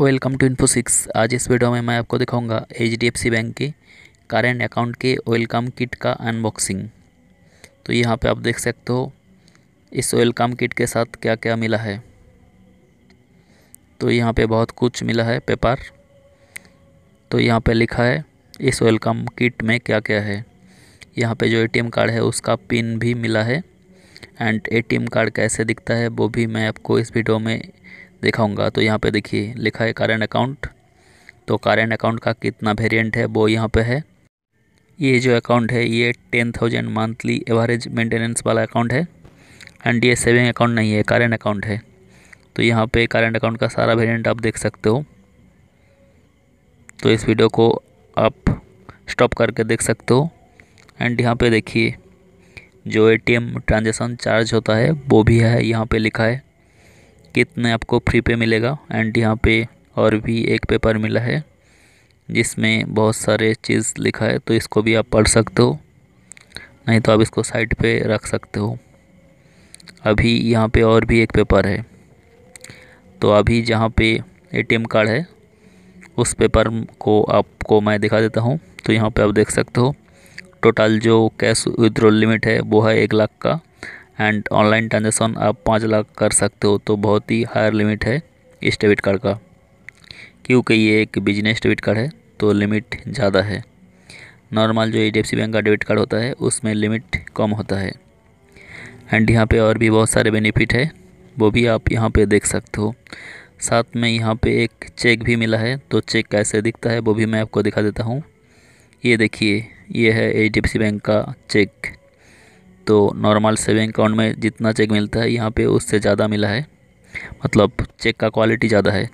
welcome to info six आज इस video में मैं आपको दिखाऊंगा एच बैंक के करेंट अकाउंट के वेलकम किट का अनबॉक्सिंग तो यहाँ पे आप देख सकते हो इस वेलकम किट के साथ क्या क्या मिला है तो यहाँ पे बहुत कुछ मिला है पेपर तो यहाँ पे लिखा है इस वेलकम किट में क्या क्या है यहाँ पे जो एटीएम कार्ड है उसका पिन भी मिला है एंड ए कार्ड कैसे दिखता है वो भी मैं आपको इस वीडियो में दिखाऊंगा तो यहाँ पे देखिए लिखा है करेंट अकाउंट तो करेंट अकाउंट का कितना वेरिएंट है वो यहाँ पे है ये जो अकाउंट है ये ten thousand monthly average maintenance वाला अकाउंट है एंड ये सेविंग अकाउंट नहीं है करेंट अकाउंट है तो यहाँ पे करेंट अकाउंट का सारा वेरियंट आप देख सकते हो तो इस वीडियो को आप स्टॉप करके देख सकते हो एंड यहाँ पर देखिए जो ए ट्रांजैक्शन चार्ज होता है वो भी है यहाँ पे लिखा है कितने आपको फ्री पे मिलेगा एंड यहाँ पे और भी एक पेपर मिला है जिसमें बहुत सारे चीज़ लिखा है तो इसको भी आप पढ़ सकते हो नहीं तो आप इसको साइड पे रख सकते हो अभी यहाँ पे और भी एक पेपर है तो अभी जहाँ पे एटीएम कार्ड है उस पेपर को आपको मैं दिखा देता हूँ तो यहाँ पे आप देख सकते हो टोटल जो कैश विद्रोल लिमिट है वो है एक लाख का एंड ऑनलाइन ट्रांजेक्शन आप पाँच लाख कर सकते हो तो बहुत ही हायर लिमिट है इस डेबिट कार्ड का क्योंकि ये एक बिजनेस डेबिट कार्ड है तो लिमिट ज़्यादा है नॉर्मल जो एच बैंक का डेबिट कार्ड होता है उसमें लिमिट कम होता है एंड यहाँ पे और भी बहुत सारे बेनिफिट है वो भी आप यहाँ पे देख सकते हो साथ में यहाँ पे एक चेक भी मिला है तो चेक कैसे दिखता है वो भी मैं आपको दिखा देता हूँ ये देखिए ये है एच बैंक का चेक तो नॉर्मल सेविंग अकाउंट में जितना चेक मिलता है यहाँ पे उससे ज़्यादा मिला है मतलब चेक का क्वालिटी ज़्यादा है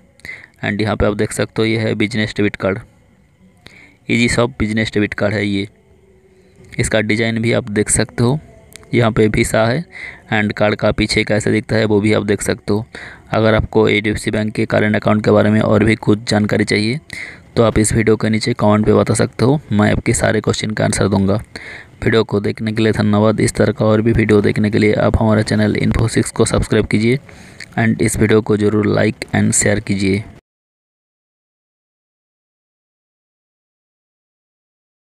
एंड यहाँ पे आप देख सकते हो ये है बिजनेस डेबिट कार्ड जी शॉप बिजनेस डेबिट कार्ड है ये इसका डिज़ाइन भी आप देख सकते हो यहाँ पे सा है एंड कार्ड का पीछे कैसे दिखता है वो भी आप देख सकते हो अगर आपको एच बैंक के करेंट अकाउंट के बारे में और भी कुछ जानकारी चाहिए तो आप इस वीडियो के नीचे कमेंट पे बता सकते हो मैं आपके सारे क्वेश्चन का आंसर दूंगा वीडियो को देखने के लिए धन्यवाद इस तरह का और भी वीडियो देखने के लिए आप हमारा चैनल इन्फोसिक्स को सब्सक्राइब कीजिए एंड इस वीडियो को ज़रूर लाइक एंड शेयर कीजिए